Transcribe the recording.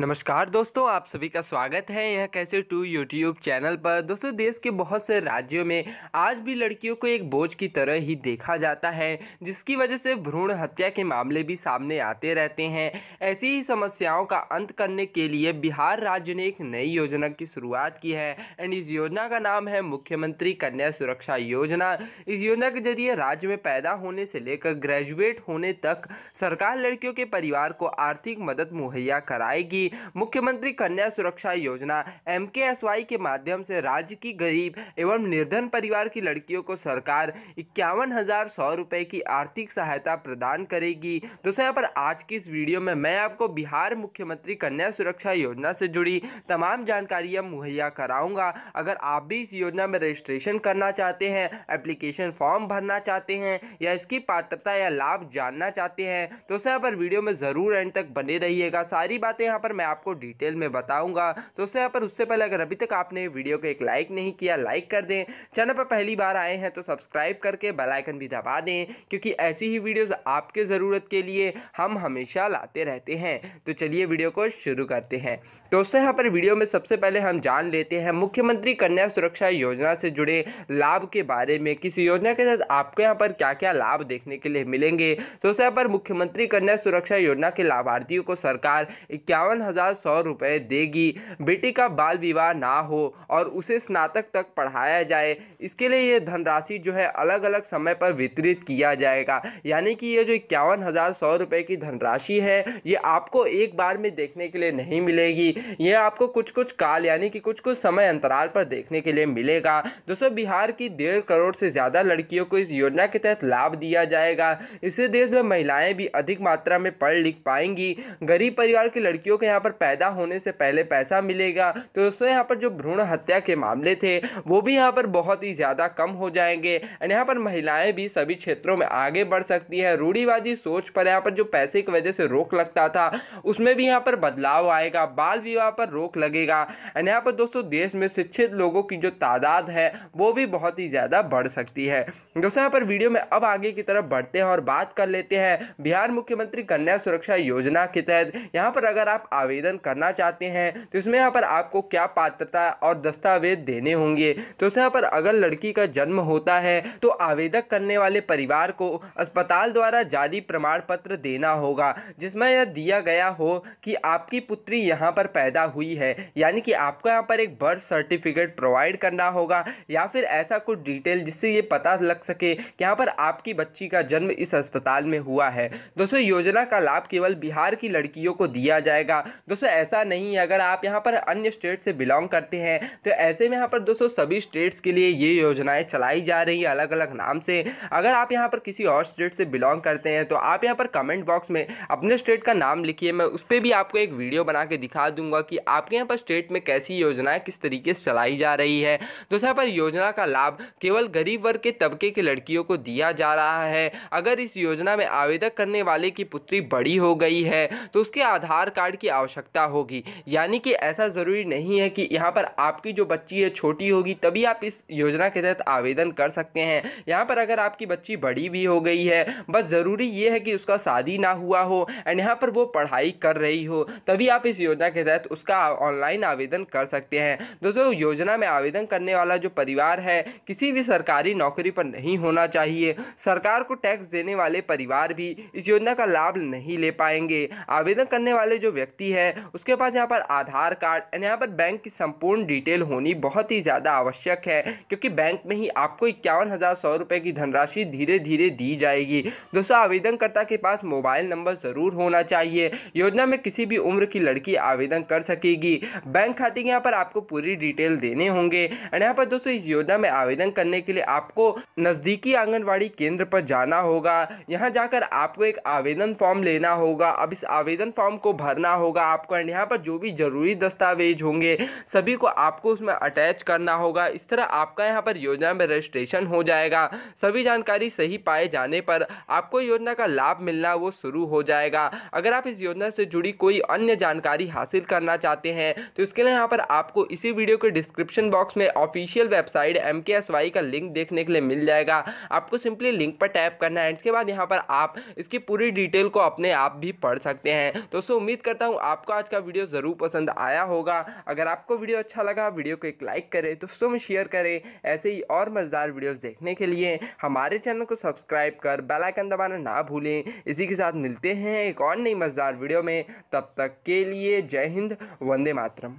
नमस्कार दोस्तों आप सभी का स्वागत है यह कैसे टू यूट्यूब चैनल पर दोस्तों देश के बहुत से राज्यों में आज भी लड़कियों को एक बोझ की तरह ही देखा जाता है जिसकी वजह से भ्रूण हत्या के मामले भी सामने आते रहते हैं ऐसी ही समस्याओं का अंत करने के लिए बिहार राज्य ने एक नई योजना की शुरुआत की है एंड इस योजना का नाम है मुख्यमंत्री कन्या सुरक्षा योजना इस योजना के जरिए राज्य में पैदा होने से लेकर ग्रेजुएट होने तक सरकार लड़कियों के परिवार को आर्थिक मदद मुहैया कराएगी मुख्यमंत्री कन्या सुरक्षा योजना एम के माध्यम से राज्य की गरीब एवं निर्धन परिवार की लड़कियों को सरकार इक्यावन हजार सौ रुपये की आर्थिक सहायता प्रदान करेगी दोस्तों यहाँ पर आज की इस वीडियो में मैं आपको बिहार मुख्यमंत्री कन्या सुरक्षा योजना से जुड़ी तमाम जानकारियाँ मुहैया कराऊंगा अगर आप भी इस योजना में रजिस्ट्रेशन करना चाहते हैं एप्लीकेशन फॉर्म भरना चाहते हैं या इसकी पात्रता या लाभ जानना चाहते हैं तो यहाँ पर वीडियो में ज़रूर एंड तक बने रहिएगा सारी बातें यहाँ पर मैं आपको डिटेल में बताऊँगा दोस्तों यहाँ पर उससे पहले अगर अभी तक आपने वीडियो को एक लाइक नहीं किया लाइक कर दें चैनल पर पहली बार आए हैं तो सब्सक्राइब करके बेलाइकन भी दबा दें क्योंकि ऐसी ही वीडियोज़ आपके ज़रूरत के लिए हम हमेशा लाते रहते हैं तो चलिए वीडियो को शुरू करते हैं दोस्तों यहाँ पर वीडियो में सबसे पहले हम जान लेते हैं मुख्यमंत्री कन्या सुरक्षा योजना से जुड़े लाभ के बारे में किस योजना के तहत आपको यहाँ पर क्या क्या लाभ देखने के लिए मिलेंगे दोस्तों यहाँ पर मुख्यमंत्री कन्या सुरक्षा योजना के लाभार्थियों को सरकार इक्यावन पचपन हज़ार सौ रुपये देगी बेटी का बाल विवाह ना हो और उसे स्नातक तक पढ़ाया जाए इसके लिए ये धनराशि जो है अलग अलग समय पर वितरित किया जाएगा यानी कि ये जो इक्यावन हज़ार सौ रुपये की धनराशि है ये आपको एक बार में देखने के लिए नहीं मिलेगी ये आपको कुछ कुछ काल यानी कि कुछ कुछ समय अंतराल पर देखने के लिए मिलेगा दोस्तों बिहार की डेढ़ करोड़ से ज़्यादा लड़कियों को इस योजना के तहत लाभ दिया जाएगा इससे देश में महिलाएं भी अधिक मात्रा में पढ़ लिख पाएंगी गरीब परिवार की लड़कियों के यहाँ पर पैदा होने से पहले पैसा मिलेगा तो दोस्तों यहाँ पर जो भ्रूण हत्या के मामले थे वो भी यहाँ पर बहुत ही ज़्यादा कम हो जाएंगे एंड यहाँ पर महिलाएं भी सभी क्षेत्रों में आगे बढ़ सकती हैं रूढ़ीवादी सोच पर यहाँ पर जो पैसे की वजह से रोक लगता था उसमें भी यहाँ पर बदलाव आएगा बाल विवाह पर रोक लगेगा एंड यहाँ पर दोस्तों देश में शिक्षित लोगों की जो तादाद है वो भी बहुत ही ज़्यादा बढ़ सकती है दोस्तों यहाँ पर वीडियो में अब आगे की तरफ बढ़ते हैं और बात कर लेते हैं बिहार मुख्यमंत्री कन्या सुरक्षा योजना के तहत यहाँ पर अगर आप आवेदन करना चाहते हैं तो इसमें यहाँ पर आपको क्या पात्रता और दस्तावेज देने होंगे तो इसमें यहाँ पर अगर लड़की का जन्म होता है तो आवेदक करने वाले परिवार को अस्पताल द्वारा जारी प्रमाण पत्र देना होगा जिसमें यह दिया गया हो कि आपकी पुत्री यहाँ पर पैदा हुई है यानी कि आपको यहाँ पर एक बर्थ सर्टिफिकेट प्रोवाइड करना होगा या फिर ऐसा कुछ डिटेल जिससे ये पता लग सके कि यहाँ पर आपकी बच्ची का जन्म इस अस्पताल में हुआ है दोस्तों योजना का लाभ केवल बिहार की लड़कियों को दिया जाएगा दोस्तों ऐसा नहीं है अगर आप यहाँ पर अन्य स्टेट से बिलोंग करते हैं तो ऐसे में यहाँ पर दोस्तों सभी स्टेट्स के लिए ये योजनाएँ चलाई जा रही है अलग अलग नाम से अगर आप यहाँ पर किसी और स्टेट से बिलोंग करते हैं तो आप यहाँ पर कमेंट बॉक्स में अपने स्टेट का नाम लिखिए मैं उस पर भी आपको एक वीडियो बना के दिखा दूंगा कि आपके यहाँ पर स्टेट में कैसी योजनाएं किस तरीके से चलाई जा रही है दोस्तों यहाँ पर योजना का लाभ केवल गरीब वर्ग के तबके की लड़कियों को दिया जा रहा है अगर इस योजना में आवेदक करने वाले की पुत्री बड़ी हो गई है तो उसके आधार कार्ड की आवश्यकता होगी यानी कि ऐसा ज़रूरी नहीं है कि यहाँ पर आपकी जो बच्ची है छोटी होगी तभी आप इस योजना के तहत आवेदन कर सकते हैं यहाँ पर अगर आपकी बच्ची बड़ी भी हो गई है बस ज़रूरी ये है कि उसका शादी ना हुआ हो एंड यहाँ पर वो पढ़ाई कर रही हो तभी आप इस योजना के तहत उसका ऑनलाइन आवेदन कर सकते हैं दोस्तों योजना में आवेदन करने वाला जो परिवार है किसी भी सरकारी नौकरी पर नहीं होना चाहिए सरकार को टैक्स देने वाले परिवार भी इस योजना का लाभ नहीं ले पाएंगे आवेदन करने वाले जो व्यक्ति की है उसके पास यहाँ पर आधार कार्ड एंड यहाँ पर बैंक की संपूर्ण डिटेल होनी बहुत ही ज़्यादा आवश्यक है क्योंकि बैंक में ही आपको इक्यावन हज़ार सौ रुपये की धनराशि धीरे धीरे दी जाएगी दोस्तों आवेदनकर्ता के पास मोबाइल नंबर ज़रूर होना चाहिए योजना में किसी भी उम्र की लड़की आवेदन कर सकेगी बैंक खाते के यहाँ पर आपको पूरी डिटेल देने होंगे एंड यहाँ पर दोस्तों इस योजना में आवेदन करने के लिए आपको नज़दीकी आंगनबाड़ी केंद्र पर जाना होगा यहाँ जाकर आपको एक आवेदन फॉर्म लेना होगा अब इस आवेदन फॉर्म को भरना होगा होगा आपको एंड यहाँ पर जो भी ज़रूरी दस्तावेज होंगे सभी को आपको उसमें अटैच करना होगा इस तरह आपका यहाँ पर योजना में रजिस्ट्रेशन हो जाएगा सभी जानकारी सही पाए जाने पर आपको योजना का लाभ मिलना वो शुरू हो जाएगा अगर आप इस योजना से जुड़ी कोई अन्य जानकारी हासिल करना चाहते हैं तो इसके लिए यहाँ पर आपको इसी वीडियो के डिस्क्रिप्शन बॉक्स में ऑफिशियल वेबसाइट एम का लिंक देखने के लिए मिल जाएगा आपको सिंपली लिंक पर टैप करना है इसके बाद यहाँ पर आप इसकी पूरी डिटेल को अपने आप भी पढ़ सकते हैं दोस्तों उम्मीद करता हूँ आपको आज का वीडियो ज़रूर पसंद आया होगा अगर आपको वीडियो अच्छा लगा वीडियो को एक लाइक करें दोस्तों में शेयर करें ऐसे ही और मज़ेदार वीडियोस देखने के लिए हमारे चैनल को सब्सक्राइब कर बेल आइकन दबाना ना भूलें इसी के साथ मिलते हैं एक और नई मज़ेदार वीडियो में तब तक के लिए जय हिंद वंदे मातरम